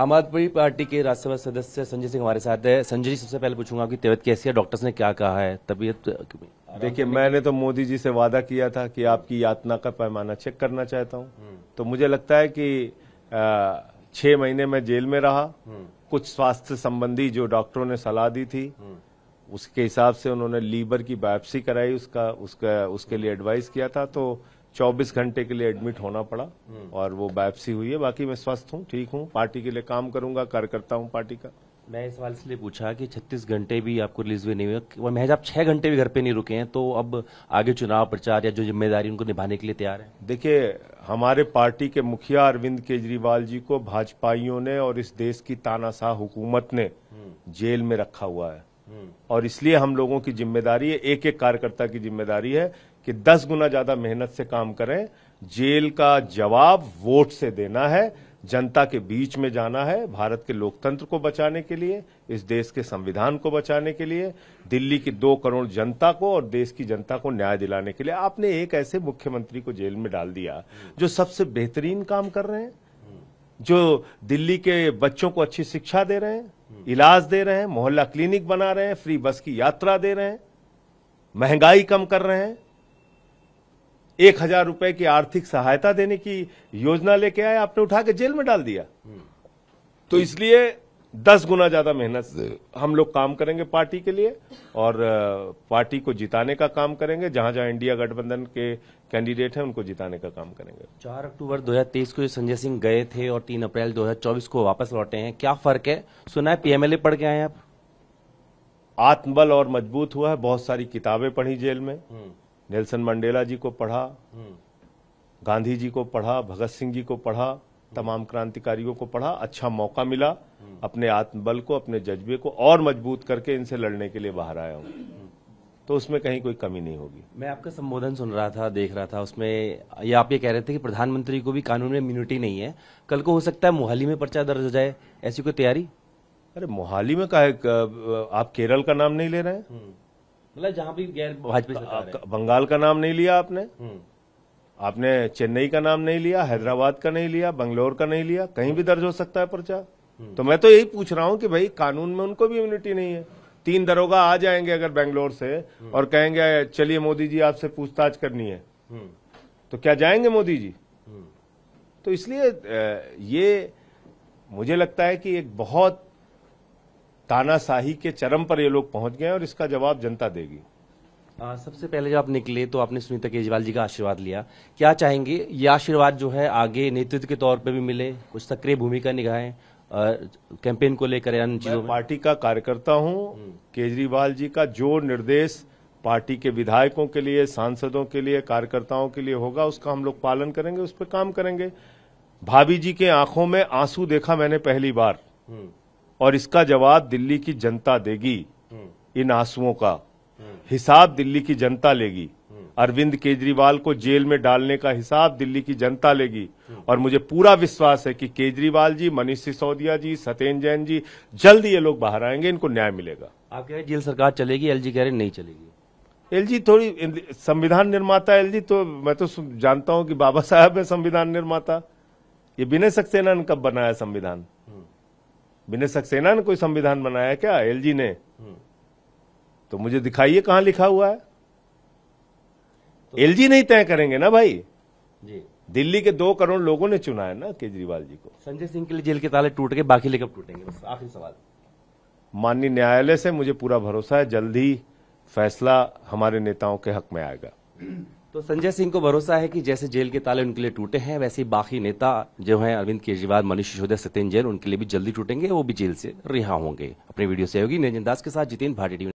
आम आदमी पार्टी के राज्यसभा सदस्य संजय सिंह हमारे साथ है संजय जी सबसे पहले पूछूंगा कि तबियत कैसी है डॉक्टर्स ने क्या कहा है तबियत देखिए मैंने तो मोदी जी से वादा किया था कि आपकी यातना का पैमाना चेक करना चाहता हूँ हम्म। तो मुझे लगता है कि छह महीने में जेल में रहा हम्म। कुछ स्वास्थ्य संबंधी जो डॉक्टरों ने सलाह दी थी हम्म। उसके हिसाब से उन्होंने लीवर की बायोप्सी कराई उसका उसका उसके लिए एडवाइस किया था तो चौबीस घंटे के लिए एडमिट होना पड़ा और वो वापसी हुई है बाकी मैं स्वस्थ हूँ ठीक हूँ पार्टी के लिए काम करूंगा कार्यकर्ता हूँ पार्टी का मैं इस सवाल इसलिए पूछा कि 36 घंटे भी आपको रिलीज हुए नहीं हुए महज आप छह घंटे भी घर पे नहीं रुके हैं तो अब आगे चुनाव प्रचार या जो जिम्मेदारी उनको निभाने के लिए तैयार है देखिए हमारे पार्टी के मुखिया अरविंद केजरीवाल जी को भाजपाइयों ने और इस देश की तानाशाह हुकूमत ने हम्म। जेल में रखा हुआ है हम्म। और इसलिए हम लोगों की जिम्मेदारी है एक एक कार्यकर्ता की जिम्मेदारी है कि 10 गुना ज्यादा मेहनत से काम करें जेल का जवाब वोट से देना है जनता के बीच में जाना है भारत के लोकतंत्र को बचाने के लिए इस देश के संविधान को बचाने के लिए दिल्ली की दो करोड़ जनता को और देश की जनता को न्याय दिलाने के लिए आपने एक ऐसे मुख्यमंत्री को जेल में डाल दिया जो सबसे बेहतरीन काम कर रहे हैं जो दिल्ली के बच्चों को अच्छी शिक्षा दे रहे हैं इलाज दे रहे हैं मोहल्ला क्लिनिक बना रहे हैं फ्री बस की यात्रा दे रहे हैं महंगाई कम कर रहे हैं एक हजार रुपए की आर्थिक सहायता देने की योजना लेके आए आपने उठा के जेल में डाल दिया तो इसलिए दस गुना ज्यादा मेहनत हम लोग काम करेंगे पार्टी के लिए और पार्टी को जिताने का काम करेंगे जहां जहां इंडिया गठबंधन के कैंडिडेट हैं उनको जिताने का काम करेंगे चार अक्टूबर 2023 को संजय सिंह गए थे और तीन अप्रैल 2024 को वापस लौटे हैं क्या फर्क है सुना है पीएमएलए पढ़ के आए आप आत्मबल और मजबूत हुआ है बहुत सारी किताबें पढ़ी जेल में हम्म। नेल्सन मंडेला जी को पढ़ा हम्म। गांधी जी को पढ़ा भगत सिंह जी को पढ़ा तमाम क्रांतिकारियों को पढ़ा अच्छा मौका मिला हम्म। अपने आत्मबल को अपने जज्बे को और मजबूत करके इनसे लड़ने के लिए बाहर आया हूँ हम्म। तो उसमें कहीं कोई कमी नहीं होगी मैं आपका संबोधन सुन रहा था देख रहा था उसमें ये आप ये कह रहे थे कि प्रधानमंत्री को भी कानून में इम्यूनिटी नहीं है कल को हो सकता है मोहाली में पर्चा दर्ज हो जाए ऐसी कोई तैयारी अरे मोहाली में का है आप केरल का नाम नहीं ले रहे हैं मतलब जहां भी गैर भाजपा बंगाल का नाम नहीं लिया आपने हम्म। आपने चेन्नई का नाम नहीं लिया हैदराबाद का नहीं लिया बंगलोर का नहीं लिया कहीं भी दर्ज हो सकता है पर्चा हम्म। तो मैं तो यही पूछ रहा हूँ कि भाई कानून में उनको भी इम्यूनिटी नहीं है तीन दरोगा आ जाएंगे अगर बेंगलोर से हम्म। और कहेंगे चलिए मोदी जी आपसे पूछताछ करनी है तो क्या जाएंगे मोदी जी तो इसलिए ये मुझे लगता है कि एक बहुत तानाशाही के चरम पर ये लोग पहुंच गए और इसका जवाब जनता देगी आ, सबसे पहले जब आप निकले तो आपने सुनीता केजरीवाल जी का आशीर्वाद लिया क्या चाहेंगे ये आशीर्वाद जो है आगे नेतृत्व के तौर पर भी मिले कुछ सक्रिय भूमिका निभाएं कैंपेन को लेकर अन्य चीजों पार्टी का कार्यकर्ता हूँ हम्म। केजरीवाल जी का जो निर्देश पार्टी के विधायकों के लिए सांसदों के लिए कार्यकर्ताओं के लिए होगा उसका हम लोग पालन करेंगे उस पर काम करेंगे भाभी जी के आंखों में आंसू देखा मैंने पहली बार हम्म। और इसका जवाब दिल्ली की जनता देगी हम्म। इन आंसुओं का हम्म। हिसाब दिल्ली की जनता लेगी हम्म। अरविंद केजरीवाल को जेल में डालने का हिसाब दिल्ली की जनता लेगी और मुझे पूरा विश्वास है कि केजरीवाल जी मनीष सिसोदिया जी सत्येन जैन जी जल्द ये लोग बाहर आएंगे इनको न्याय मिलेगा आप कह रहे जेल सरकार चलेगी एलजी कह रहे नहीं चलेगी एलजी थोड़ी संविधान निर्माता एलजी तो मैं तो जानता हूं कि बाबा साहब है संविधान निर्माता ये विनय सक्सेना ने कब बनाया संविधान विनय सक्सेना ने कोई संविधान बनाया क्या एलजी ने हम्म। तो मुझे दिखाइए कहां लिखा हुआ है तो एलजी नहीं तय करेंगे ना भाई जी दिल्ली के दो करोड़ लोगों ने चुना है ना केजरीवाल जी को संजय सिंह के लिए जेल के ताले टूट गए बाकी लेकर टूटेंगे बस आखिरी सवाल माननीय न्यायालय से मुझे पूरा भरोसा है जल्द ही फैसला हमारे नेताओं के हक में आएगा तो संजय सिंह को भरोसा है कि जैसे जेल के ताले उनके लिए टूटे हैं वैसे ही बाकी नेता जो हैं अरविंद केजरीवाल मनीष सिसोदिया सत्येंद्र जैन उनके लिए भी जल्दी टूटेंगे वो भी जेल से रिहा होंगे अपने वीडियो सहयोगी निरंजन दास के साथ जितेंद्र भाटी